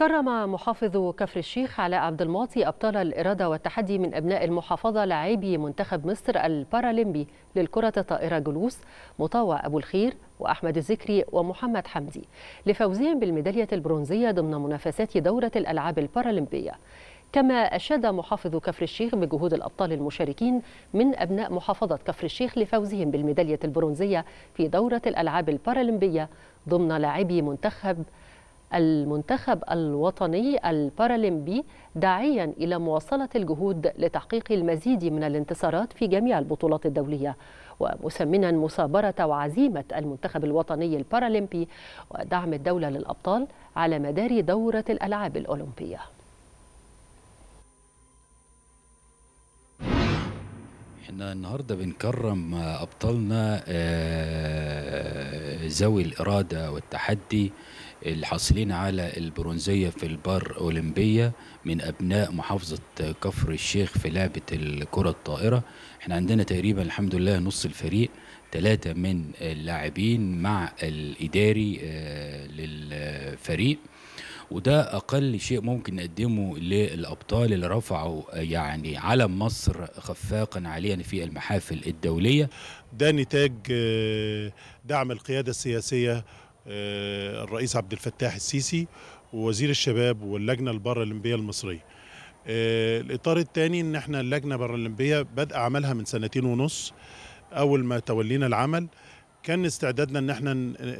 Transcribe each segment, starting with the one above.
كرم محافظ كفر الشيخ علاء عبد المعطي أبطال الإرادة والتحدي من أبناء المحافظة لاعبي منتخب مصر البارالمبي للكرة الطائرة جلوس مطاوع أبو الخير وأحمد الذكري ومحمد حمدي لفوزهم بالميدالية البرونزية ضمن منافسات دورة الألعاب البارالمبية كما أشاد محافظ كفر الشيخ بجهود الأبطال المشاركين من أبناء محافظة كفر الشيخ لفوزهم بالميدالية البرونزية في دورة الألعاب البارالمبية ضمن لاعبي منتخب المنتخب الوطني البارالمبي داعيا إلى مواصلة الجهود لتحقيق المزيد من الانتصارات في جميع البطولات الدولية ومسمنا مثابرة وعزيمة المنتخب الوطني البارالمبي ودعم الدولة للأبطال على مدار دورة الألعاب الأولمبية احنا النهارده بنكرم آه، ابطالنا آه، ذوي الاراده والتحدي الحاصلين على البرونزيه في البار اولمبيه من ابناء محافظه كفر الشيخ في لعبه الكره الطائره احنا عندنا تقريبا الحمد لله نص الفريق ثلاثه من اللاعبين مع الاداري آه، للفريق وده اقل شيء ممكن نقدمه للابطال اللي رفعوا آه، يعني علم مصر خفاقا عاليا في المحافل الدوليه ده نتاج آه، دعم القياده السياسيه آه، الرئيس عبد الفتاح السيسي ووزير الشباب واللجنه البارالمبيه المصريه الاطار الثاني ان احنا اللجنه البارالمبيه بدا عملها من سنتين ونص اول ما تولينا العمل كان استعدادنا ان احنا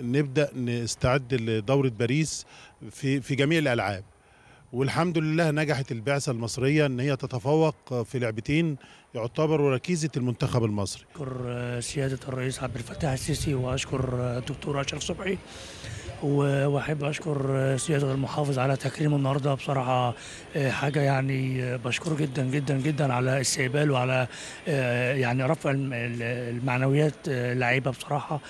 نبدا نستعد لدوره باريس في في جميع الالعاب والحمد لله نجحت البعثه المصريه ان هي تتفوق في لعبتين يعتبروا ركيزه المنتخب المصري. اشكر سياده الرئيس عبد الفتاح السيسي واشكر الدكتور اشرف صبحي واحب اشكر سياده المحافظ على تكريمه النهارده بصراحه حاجه يعني بشكره جدا جدا جدا على استقباله وعلى يعني رفع المعنويات اللعيبه بصراحه